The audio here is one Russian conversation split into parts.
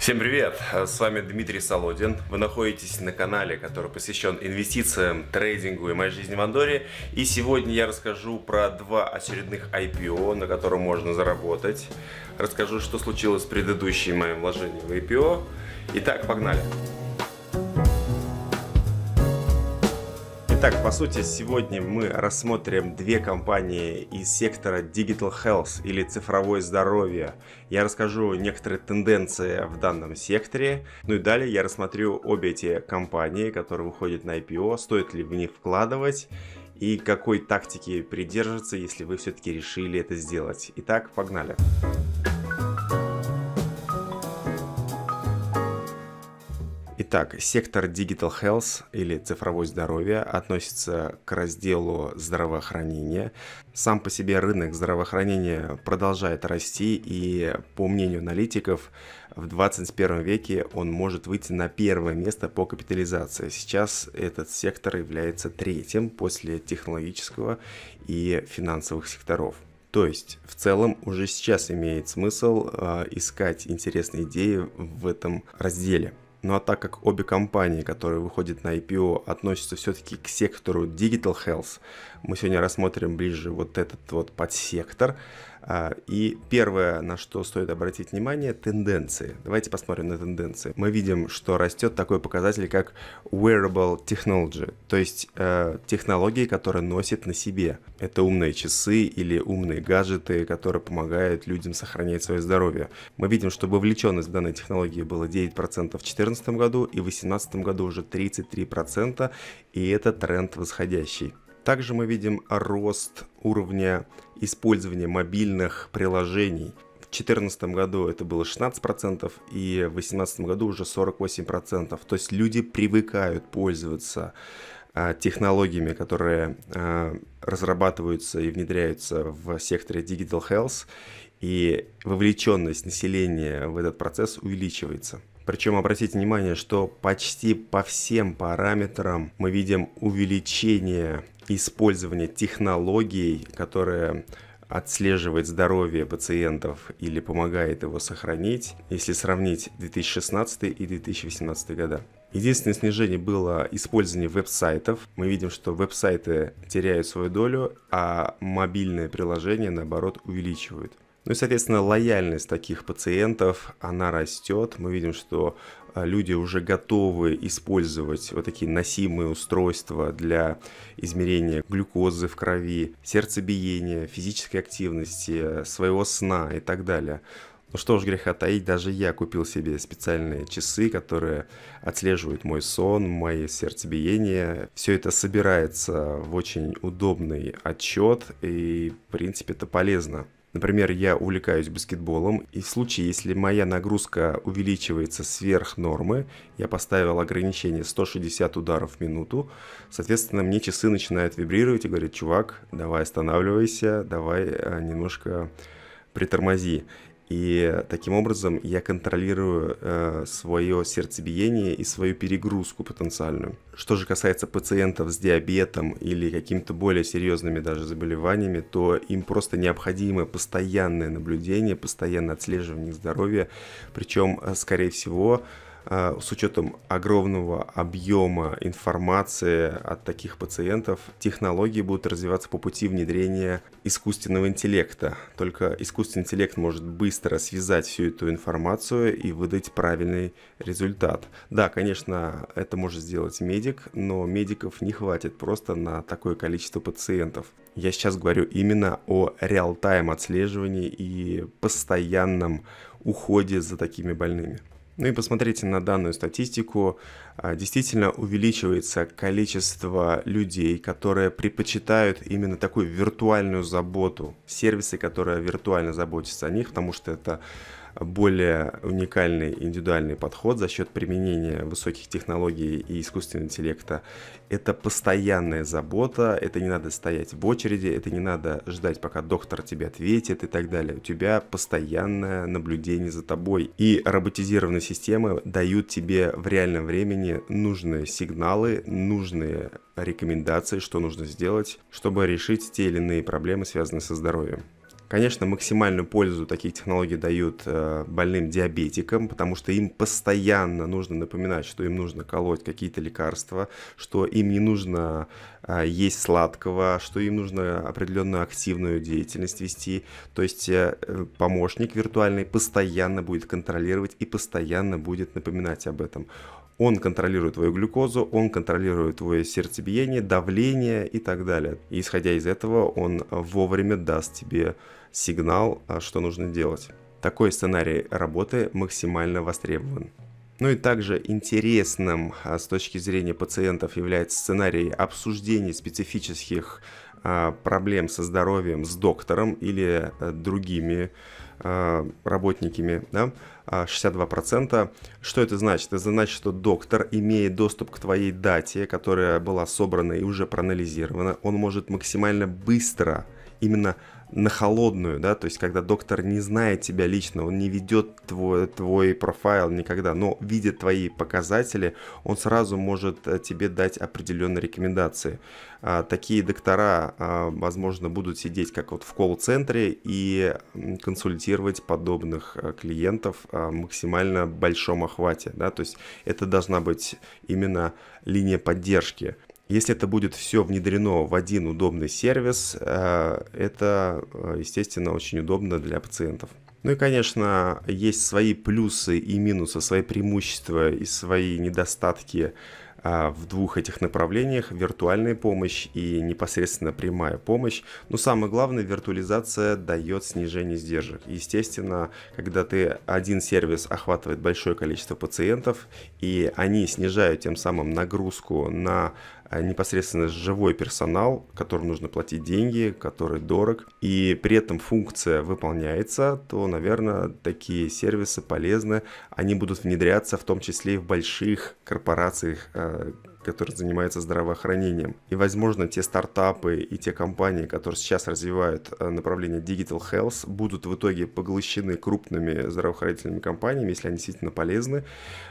Всем привет! С вами Дмитрий Солодин. Вы находитесь на канале, который посвящен инвестициям, трейдингу и моей жизни в Андоре. И сегодня я расскажу про два очередных IPO, на котором можно заработать. Расскажу, что случилось с предыдущим моим вложением в IPO. Итак, погнали! Погнали! Итак, по сути, сегодня мы рассмотрим две компании из сектора Digital Health или цифровое здоровье. Я расскажу некоторые тенденции в данном секторе. Ну и далее я рассмотрю обе эти компании, которые выходят на IPO, стоит ли в них вкладывать и какой тактики придерживаться, если вы все-таки решили это сделать. Итак, погнали! Погнали! Итак, сектор Digital Health или цифровое здоровье относится к разделу здравоохранения. Сам по себе рынок здравоохранения продолжает расти, и по мнению аналитиков, в 21 веке он может выйти на первое место по капитализации. Сейчас этот сектор является третьим после технологического и финансовых секторов. То есть, в целом, уже сейчас имеет смысл э, искать интересные идеи в этом разделе. Ну а так как обе компании, которые выходят на IPO, относятся все-таки к сектору Digital Health, мы сегодня рассмотрим ближе вот этот вот подсектор – а, и первое, на что стоит обратить внимание, тенденции. Давайте посмотрим на тенденции. Мы видим, что растет такой показатель, как wearable technology, то есть э, технологии, которые носят на себе. Это умные часы или умные гаджеты, которые помогают людям сохранять свое здоровье. Мы видим, что вовлеченность в данной технологии была 9% в 2014 году и в 2018 году уже 33%, и это тренд восходящий. Также мы видим рост уровня использования мобильных приложений. В 2014 году это было 16%, и в 2018 году уже 48%. То есть люди привыкают пользоваться а, технологиями, которые а, разрабатываются и внедряются в секторе Digital Health, и вовлеченность населения в этот процесс увеличивается. Причем обратите внимание, что почти по всем параметрам мы видим увеличение использование технологий, которые отслеживает здоровье пациентов или помогает его сохранить, если сравнить 2016 и 2018 года. Единственное снижение было использование веб-сайтов. Мы видим, что веб-сайты теряют свою долю, а мобильные приложения, наоборот, увеличивают. Ну и, соответственно, лояльность таких пациентов, она растет. Мы видим, что а, люди уже готовы использовать вот такие носимые устройства для измерения глюкозы в крови, сердцебиения, физической активности, э, своего сна и так далее. Ну что ж греха таить, даже я купил себе специальные часы, которые отслеживают мой сон, мои сердцебиение. Все это собирается в очень удобный отчет, и в принципе это полезно. Например, я увлекаюсь баскетболом, и в случае, если моя нагрузка увеличивается сверх нормы, я поставил ограничение 160 ударов в минуту, соответственно, мне часы начинают вибрировать и говорят, чувак, давай останавливайся, давай э, немножко притормози. И таким образом я контролирую э, свое сердцебиение и свою перегрузку потенциальную. Что же касается пациентов с диабетом или какими-то более серьезными даже заболеваниями, то им просто необходимо постоянное наблюдение, постоянное отслеживание здоровья. Причем, э, скорее всего, Э, с учетом огромного объема информации от таких пациентов, технологии будут развиваться по пути внедрения искусственного интеллекта. Только искусственный интеллект может быстро связать всю эту информацию и выдать правильный результат. Да, конечно, это может сделать медик, но медиков не хватит просто на такое количество пациентов. Я сейчас говорю именно о реал-тайм отслеживании и постоянном уходе за такими больными. Ну и посмотрите на данную статистику. А, действительно увеличивается количество людей, которые предпочитают именно такую виртуальную заботу, сервисы, которые виртуально заботятся о них, потому что это более уникальный индивидуальный подход за счет применения высоких технологий и искусственного интеллекта. Это постоянная забота, это не надо стоять в очереди, это не надо ждать, пока доктор тебе ответит и так далее. У тебя постоянное наблюдение за тобой. И роботизированные системы дают тебе в реальном времени нужные сигналы, нужные рекомендации, что нужно сделать, чтобы решить те или иные проблемы, связанные со здоровьем. Конечно, максимальную пользу таких технологий дают э, больным диабетикам, потому что им постоянно нужно напоминать, что им нужно колоть какие-то лекарства, что им не нужно э, есть сладкого, что им нужно определенную активную деятельность вести. То есть э, помощник виртуальный постоянно будет контролировать и постоянно будет напоминать об этом. Он контролирует твою глюкозу, он контролирует твое сердцебиение, давление и так далее. И исходя из этого, он вовремя даст тебе сигнал, а, что нужно делать. Такой сценарий работы максимально востребован. Ну и также интересным а, с точки зрения пациентов является сценарий обсуждения специфических а, проблем со здоровьем с доктором или э, другими Э, работниками, да, 62%. А, что это значит? Это значит, что доктор, имея доступ к твоей дате, которая была собрана и уже проанализирована, он может максимально быстро именно на холодную, да, то есть когда доктор не знает тебя лично, он не ведет твой, твой профайл никогда, но видит твои показатели, он сразу может э, тебе дать определенные рекомендации. А, такие доктора, а, возможно, будут сидеть как вот в колл-центре и консультировать подобных э, клиентов а, в максимально большом охвате, да, то есть это должна быть именно линия поддержки. Если это будет все внедрено в один удобный сервис, э, это, э, естественно, очень удобно для пациентов. Ну и, конечно, есть свои плюсы и минусы, свои преимущества и свои недостатки э, в двух этих направлениях – виртуальная помощь и непосредственно прямая помощь. Но самое главное, виртуализация дает снижение сдержек. Естественно, когда ты один сервис охватывает большое количество пациентов, и они снижают тем самым нагрузку на а непосредственно живой персонал, которому нужно платить деньги, который дорог, и при этом функция выполняется, то, наверное, такие сервисы полезны. Они будут внедряться в том числе и в больших корпорациях, э, который занимается здравоохранением. И, возможно, те стартапы и те компании, которые сейчас развивают э, направление Digital Health, будут в итоге поглощены крупными здравоохранительными компаниями, если они действительно полезны.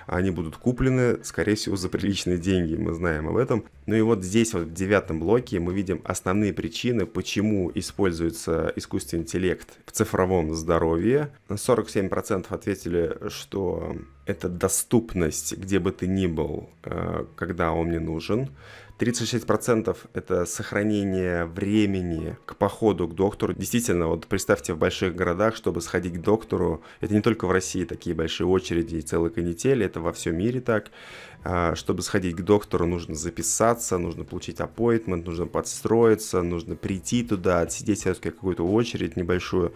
Они будут куплены, скорее всего, за приличные деньги, мы знаем об этом. Ну и вот здесь, вот в девятом блоке, мы видим основные причины, почему используется искусственный интеллект в цифровом здоровье. 47% ответили, что это доступность, где бы ты ни был, э, когда он мне нужен. 36% это сохранение времени к походу к доктору. Действительно, вот представьте, в больших городах, чтобы сходить к доктору, это не только в России такие большие очереди и целые канители, это во всем мире так. А, чтобы сходить к доктору, нужно записаться, нужно получить аппойтмент, нужно подстроиться, нужно прийти туда, отсидеть какую-то очередь небольшую.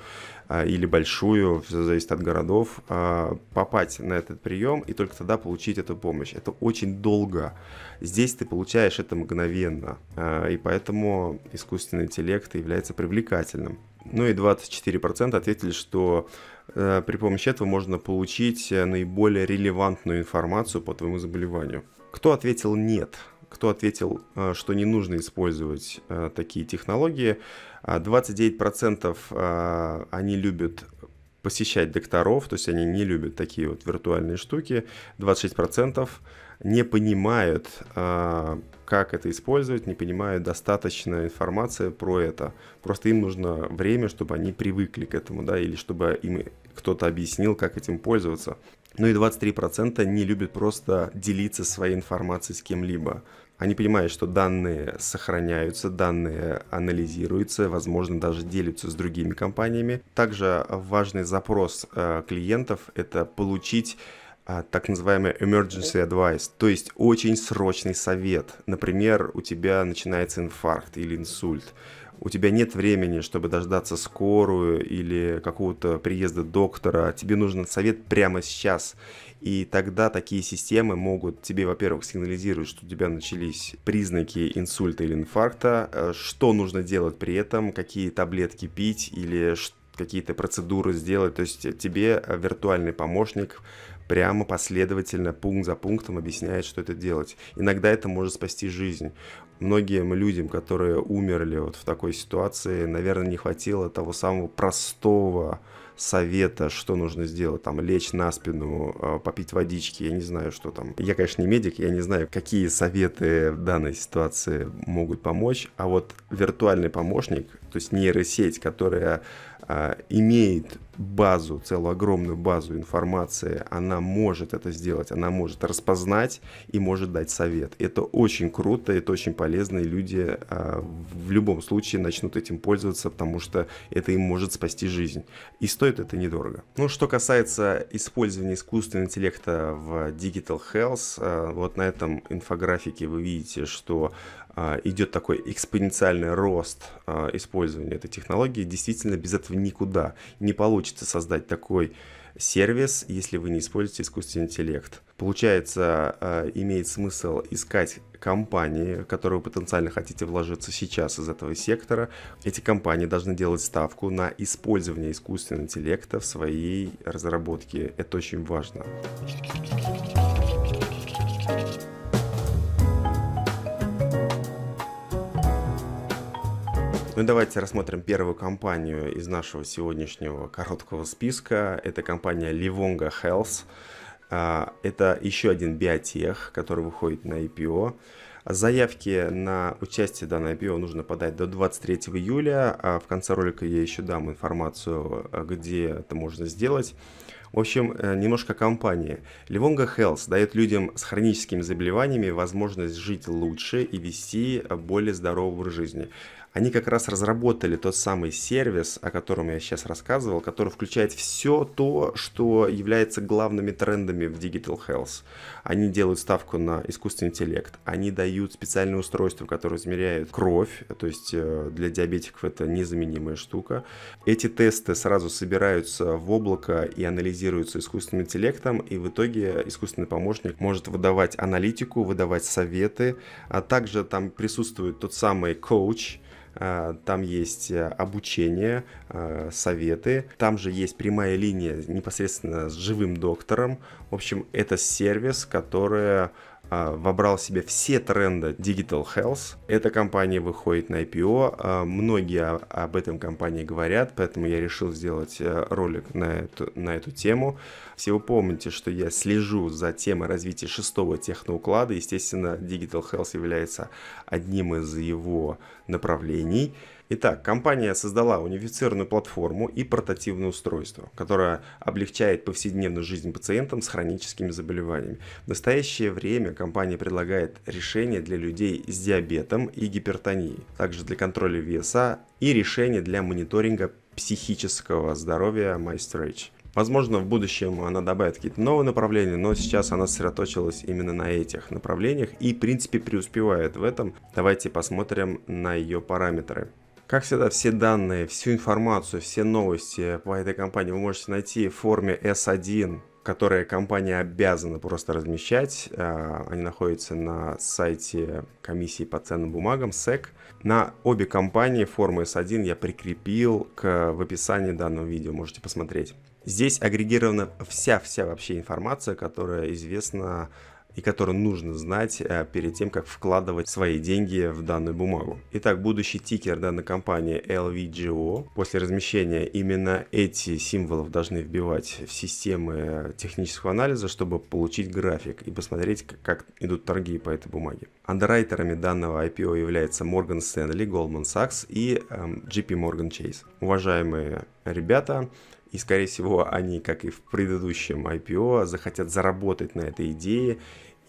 А, или большую, все зависит от городов, а, попасть на этот прием и только тогда получить эту помощь. Это очень долго. Здесь ты получаешь это мгновенно, а, и поэтому искусственный интеллект является привлекательным. Ну и 24% ответили, что э, при помощи этого можно получить э, наиболее релевантную информацию по твоему заболеванию. Кто ответил нет? кто ответил, э, что не нужно использовать э, такие технологии. 29% а, э, они любят посещать докторов, то есть они не любят такие вот виртуальные штуки. 26% не понимают, как это использовать, не понимают достаточно информации про это. Просто им нужно время, чтобы они привыкли к этому, да, или чтобы им кто-то объяснил, как этим пользоваться. Ну и 23% не любят просто делиться своей информацией с кем-либо. Они понимают, что данные сохраняются, данные анализируются, возможно, даже делятся с другими компаниями. Также важный запрос э, клиентов – это получить э, так называемый emergency advice, то есть очень срочный совет. Например, у тебя начинается инфаркт или инсульт у тебя нет времени, чтобы дождаться скорую или какого-то приезда доктора, тебе нужен совет прямо сейчас. И тогда такие системы могут тебе, во-первых, сигнализировать, что у тебя начались признаки инсульта или инфаркта, э, что нужно делать при этом, какие таблетки пить или какие-то процедуры сделать. То есть тебе э, виртуальный помощник прямо последовательно, пункт за пунктом объясняет, что это делать. Иногда это может спасти жизнь многим людям, которые умерли вот в такой ситуации, наверное, не хватило того самого простого совета, что нужно сделать, там, лечь на спину, а, попить водички, я не знаю, что там. Я, конечно, не медик, я не знаю, какие советы в данной ситуации могут помочь, а вот виртуальный помощник, то есть нейросеть, которая а, имеет базу, целую огромную базу информации, она может это сделать, она может распознать и может дать совет. Это очень круто, это очень полезно, и люди а, в любом случае начнут этим пользоваться, потому что это им может спасти жизнь. И стоит это недорого. Ну, что касается использования искусственного интеллекта в Digital Health, а, вот на этом инфографике вы видите, что а, идет такой экспоненциальный рост а, использования этой технологии, действительно без этого никуда не получится создать такой сервис, если вы не используете искусственный интеллект. Получается, а, имеет смысл искать компании, в которые вы потенциально хотите вложиться сейчас из этого сектора. Эти компании должны делать ставку на использование искусственного интеллекта в своей разработке. Это очень важно. Thank you. Ну давайте рассмотрим первую компанию из нашего сегодняшнего короткого списка. Это компания Livonga Health. А, это еще один биотех, который выходит на IPO. Заявки на участие данной IPO нужно подать до 23 июля. А в конце ролика я еще дам информацию, где это можно сделать. В общем, э, немножко компании. Livonga Health дает людям с хроническими заболеваниями возможность жить лучше и вести более здоровый образ жизни они как раз разработали тот самый сервис, о котором я сейчас рассказывал, который включает все то, что является главными трендами в Digital Health. Они делают ставку на искусственный интеллект, они дают специальные устройства, которые измеряют кровь, то есть э, для диабетиков это незаменимая штука. Эти тесты сразу собираются в облако и анализируются искусственным интеллектом, и в итоге искусственный помощник может выдавать аналитику, выдавать советы, а также там присутствует тот самый коуч, а, там есть э, обучение, а, советы, там же есть прямая линия непосредственно с живым доктором. В общем, это сервис, который а, вобрал в себе все тренды Digital Health. Эта компания выходит на IPO. А, многие об этом компании говорят, поэтому я решил сделать э, ролик на эту, на эту тему. Все вы помните, что я слежу за темой развития шестого техноуклада. Естественно, Digital Health является одним из его направлений. Итак, компания создала унифицированную платформу и портативное устройство, которое облегчает повседневную жизнь пациентам с хроническими заболеваниями. В настоящее время компания предлагает решения для людей с диабетом и гипертонией, также для контроля веса и решения для мониторинга психического здоровья MyStretch. Возможно, в будущем она добавит какие-то новые направления, но сейчас она сосредоточилась именно на этих направлениях и, в принципе, преуспевает в этом. Давайте посмотрим на ее параметры. Как всегда, все данные, всю информацию, все новости по этой компании вы можете найти в форме S1, которые компания обязана просто размещать. Э, они находятся на сайте комиссии по ценным бумагам SEC. На обе компании формы S1 я прикрепил к, в описании данного видео, можете посмотреть. Здесь агрегирована вся-вся вообще информация, которая известна и который нужно знать э, перед тем, как вкладывать свои деньги в данную бумагу. Итак, будущий тикер данной компании LVGO. После размещения именно эти символов должны вбивать в системы технического анализа, чтобы получить график и посмотреть, как идут торги по этой бумаге. Андеррайтерами данного IPO являются Morgan Stanley, Goldman Sachs и эм, JP Morgan Chase. Уважаемые ребята, и, скорее всего, они, как и в предыдущем IPO, захотят заработать на этой идее.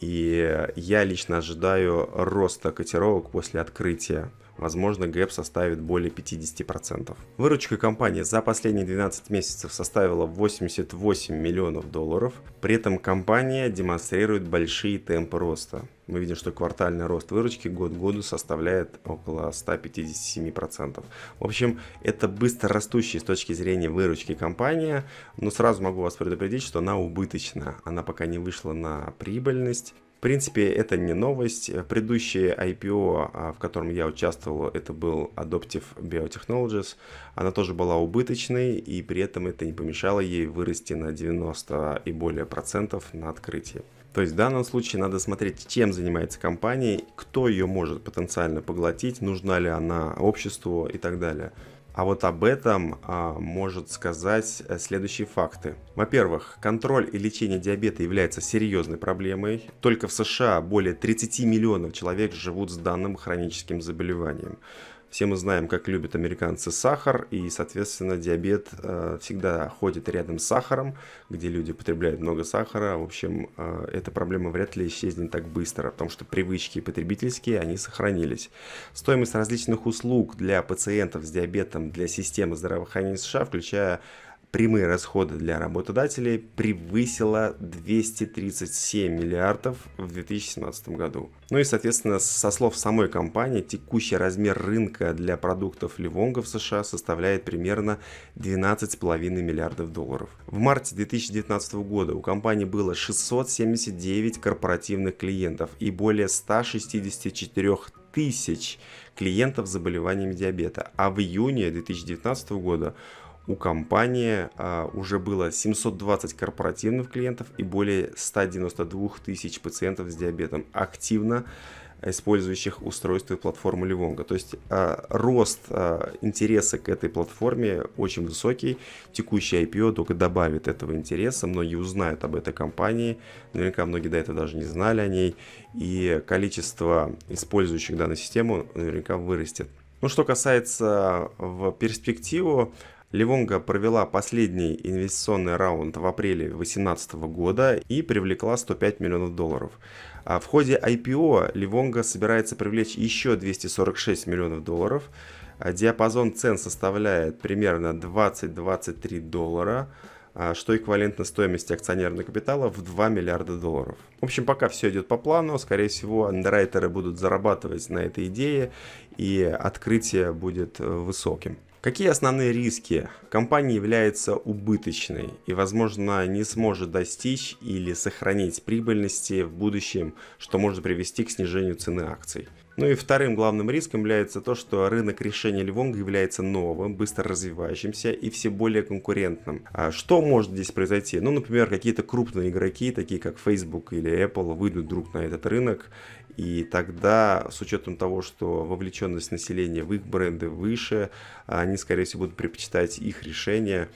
И я лично ожидаю роста котировок после открытия. Возможно, гэп составит более 50%. Выручка компании за последние 12 месяцев составила 88 миллионов долларов. При этом компания демонстрирует большие темпы роста мы видим, что квартальный рост выручки год к году составляет около 157%. В общем, это быстро растущая с точки зрения выручки компания, но сразу могу вас предупредить, что она убыточна, она пока не вышла на прибыльность. В принципе, это не новость. Предыдущее IPO, а, в котором я участвовал, это был Adoptive Biotechnologies. Она тоже была убыточной, и при этом это не помешало ей вырасти на 90 и более процентов на открытии. То есть в данном случае надо смотреть, чем занимается компания, кто ее может потенциально поглотить, нужна ли она обществу и так далее. А вот об этом а, может сказать э, следующие факты. Во-первых, контроль и лечение диабета является серьезной проблемой. Только в США более 30 миллионов человек живут с данным хроническим заболеванием. Все мы знаем, как любят американцы сахар, и, соответственно, диабет э, всегда ходит рядом с сахаром, где люди потребляют много сахара. В общем, э, эта проблема вряд ли исчезнет так быстро, потому что привычки потребительские, они сохранились. Стоимость различных услуг для пациентов с диабетом для системы здравоохранения США, включая прямые расходы для работодателей превысило 237 миллиардов в 2017 году. Ну и, соответственно, со слов самой компании, текущий размер рынка для продуктов Ливонга в США составляет примерно 12,5 миллиардов долларов. В марте 2019 года у компании было 679 корпоративных клиентов и более 164 тысяч клиентов с заболеваниями диабета, а в июне 2019 года у компании а, уже было 720 корпоративных клиентов и более 192 тысяч пациентов с диабетом активно использующих устройства платформу Livongo. То есть а, рост а, интереса к этой платформе очень высокий. Текущий IPO только добавит этого интереса. Многие узнают об этой компании. Наверняка многие до этого даже не знали о ней. И количество использующих данную систему наверняка вырастет. Ну, что касается а, в перспективу, Левонга провела последний инвестиционный раунд в апреле 2018 года и привлекла 105 миллионов долларов. А в ходе IPO Левонга собирается привлечь еще 246 миллионов долларов. А диапазон цен составляет примерно 20-23 доллара а, что эквивалентно стоимости акционерного капитала в 2 миллиарда долларов. В общем, пока все идет по плану, скорее всего, андеррайтеры будут зарабатывать на этой идее, и открытие будет э, высоким. Какие основные риски? Компания является убыточной и, возможно, не сможет достичь или сохранить прибыльности в будущем, что может привести к снижению цены акций. Ну и вторым главным риском является то, что рынок решения Львонга является новым, быстро развивающимся и все более конкурентным. А что может здесь произойти? Ну, например, какие-то крупные игроки, такие как Facebook или Apple, выйдут вдруг на этот рынок, и тогда, с учетом того, что вовлеченность населения в их бренды выше, они, скорее всего, будут предпочитать их решения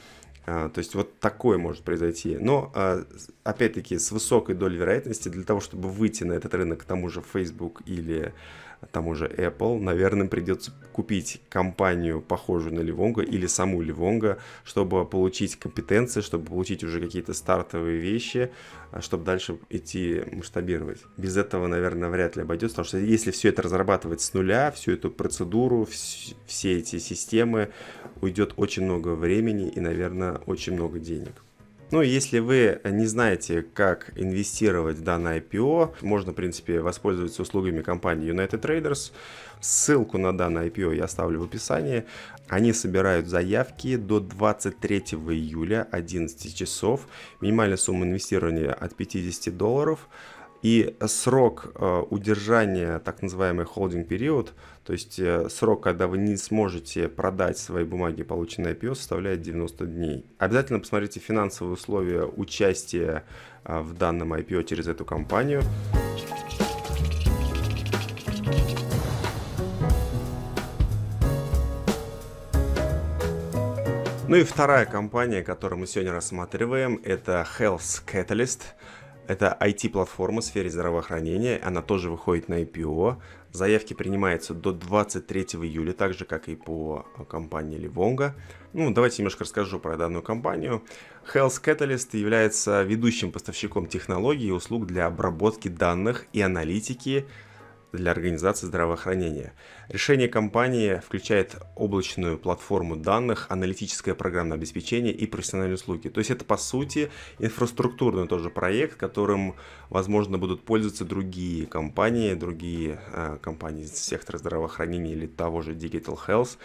а, то есть вот такое может произойти. Но, а, опять-таки, с высокой долей вероятности для того, чтобы выйти на этот рынок, к тому же Facebook или тому же Apple, наверное, придется купить компанию, похожую на Ливонга, или саму Ливонга, чтобы получить компетенции, чтобы получить уже какие-то стартовые вещи, а, чтобы дальше идти масштабировать. Без этого, наверное, вряд ли обойдется, потому что если все это разрабатывать с нуля, всю эту процедуру, все эти системы, уйдет очень много времени и, наверное, очень много денег. Ну если вы не знаете, как инвестировать в данное IPO, можно, в принципе, воспользоваться услугами компании United Traders. Ссылку на данное IPO я оставлю в описании. Они собирают заявки до 23 июля 11 часов. Минимальная сумма инвестирования от 50 долларов. И срок э, удержания, так называемый холдинг период, то есть э, срок, когда вы не сможете продать свои бумаги, полученные IPO, составляет 90 дней. Обязательно посмотрите финансовые условия участия э, в данном IPO через эту компанию. Ну и вторая компания, которую мы сегодня рассматриваем, это Health Catalyst – это IT-платформа в сфере здравоохранения, она тоже выходит на IPO. Заявки принимаются до 23 июля, так же, как и по э, компании Livongo. Ну, давайте немножко расскажу про данную компанию. Health Catalyst является ведущим поставщиком технологий и услуг для обработки данных и аналитики для организации здравоохранения. Решение компании включает облачную платформу данных, аналитическое программное обеспечение и профессиональные услуги. То есть это, по сути, инфраструктурный тоже проект, которым, возможно, будут пользоваться другие компании, другие э, компании из сектора здравоохранения или того же Digital Health.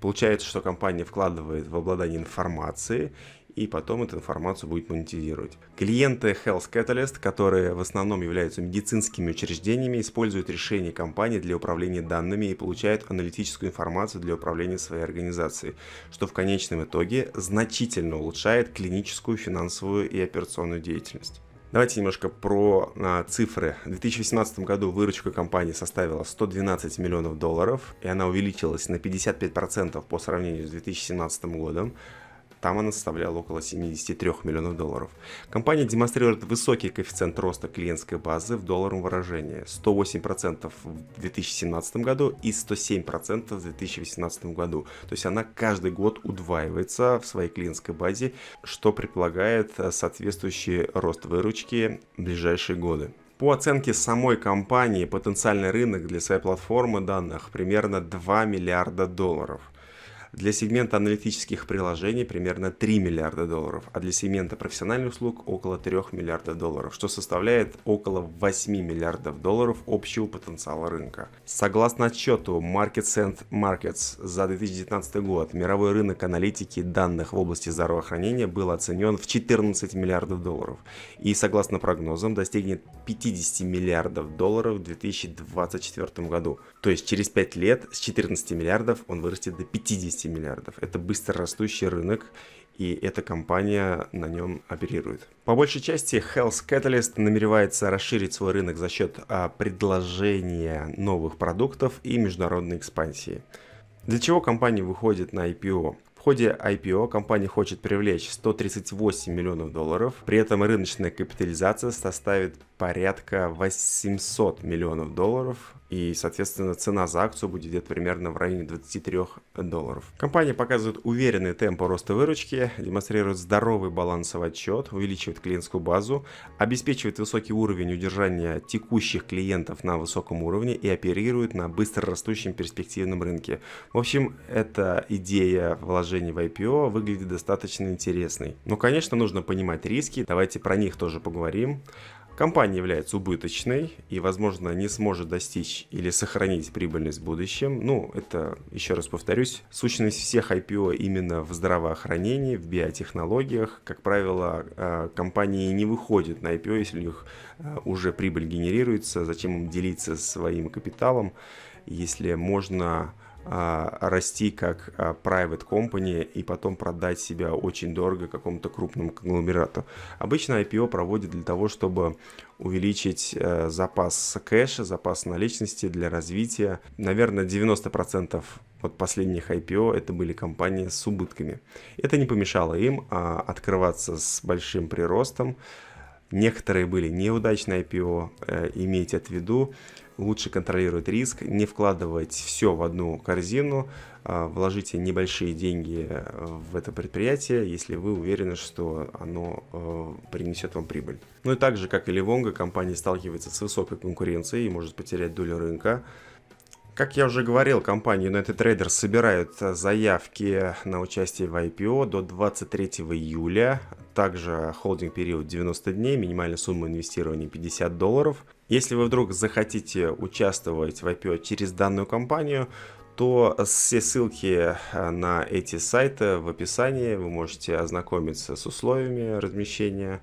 Получается, что компания вкладывает в обладание информации и потом эту информацию будет монетизировать. Клиенты Health Catalyst, которые в основном являются медицинскими учреждениями, используют решения компании для управления данными и получают аналитическую информацию для управления своей организацией, что в конечном итоге значительно улучшает клиническую, финансовую и операционную деятельность. Давайте немножко про а, цифры. В 2018 году выручка компании составила 112 миллионов долларов, и она увеличилась на 55% по сравнению с 2017 годом. Там она составляла около 73 миллионов долларов. Компания демонстрирует высокий коэффициент роста клиентской базы в долларовом выражении – 108% в 2017 году и 107% в 2018 году. То есть она каждый год удваивается в своей клиентской базе, что предполагает э, соответствующий рост выручки в ближайшие годы. По оценке самой компании, потенциальный рынок для своей платформы данных примерно 2 миллиарда долларов – для сегмента аналитических приложений примерно 3 миллиарда долларов, а для сегмента профессиональных услуг около 3 миллиарда долларов, что составляет около 8 миллиардов долларов общего потенциала рынка. Согласно отчету Market Send Markets за 2019 год, мировой рынок аналитики данных в области здравоохранения был оценен в 14 миллиардов долларов и, согласно прогнозам, достигнет 50 миллиардов долларов в 2024 году. То есть через 5 лет с 14 миллиардов он вырастет до 50 6 миллиардов. Это быстрорастущий рынок, и эта компания на нем оперирует. По большей части Health Catalyst намеревается расширить свой рынок за счет а, предложения новых продуктов и международной экспансии. Для чего компания выходит на IPO? В ходе IPO компания хочет привлечь 138 миллионов долларов, при этом рыночная капитализация составит порядка 800 миллионов долларов, и, соответственно, цена за акцию будет где-то примерно в районе 23 долларов. Компания показывает уверенный темп роста выручки, демонстрирует здоровый балансовый отчет, увеличивает клиентскую базу, обеспечивает высокий уровень удержания текущих клиентов на высоком уровне и оперирует на быстро растущем перспективном рынке. В общем, эта идея вложений в IPO выглядит достаточно интересной. Но, конечно, нужно понимать риски, давайте про них тоже поговорим. Компания является убыточной и, возможно, не сможет достичь или сохранить прибыльность в будущем. Ну, это, еще раз повторюсь, сущность всех IPO именно в здравоохранении, в биотехнологиях. Как правило, а, компании не выходят на IPO, если у них а, уже прибыль генерируется, зачем им делиться своим капиталом, если можно а, расти как а, private company и потом продать себя очень дорого какому-то крупному конгломерату. Обычно IPO проводят для того, чтобы увеличить э, запас кэша, запас наличности для развития. Наверное, 90% вот последних IPO это были компании с убытками. Это не помешало им а, открываться с большим приростом. Некоторые были неудачные IPO, э, иметь это в виду лучше контролировать риск, не вкладывать все в одну корзину, а, вложите небольшие деньги э, в это предприятие, если вы уверены, что оно э, принесет вам прибыль. Ну и также, как и Левонга, компания сталкивается с высокой конкуренцией и может потерять долю рынка. Как я уже говорил, компания United Traders собирает заявки на участие в IPO до 23 июля. Также холдинг период 90 дней, минимальная сумма инвестирования 50 долларов. Если вы вдруг захотите участвовать в IPO через данную компанию, то все ссылки э, на эти сайты в описании. Вы можете ознакомиться с условиями размещения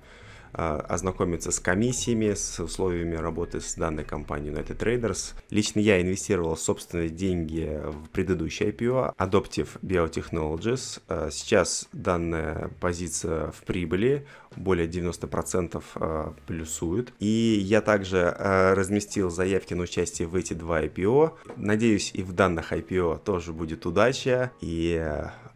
а, ознакомиться с комиссиями, с условиями работы с данной компанией United Traders. Лично я инвестировал собственные деньги в предыдущее IPO, Adoptive Biotechnologies. А, сейчас данная позиция в прибыли, более 90% а, плюсует. И я также разместил заявки на участие в эти два IPO. Надеюсь, и в данных IPO тоже будет удача, и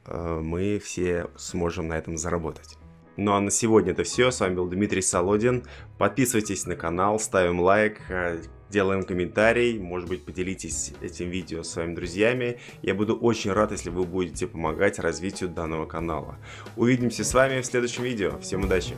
мы все сможем на этом заработать. Ну а на сегодня это все. С вами был Дмитрий Солодин. Подписывайтесь на канал, ставим лайк, э, делаем комментарий. Может быть, поделитесь этим видео с своими друзьями. Я буду очень рад, если вы будете помогать развитию данного канала. Увидимся с вами в следующем видео. Всем удачи!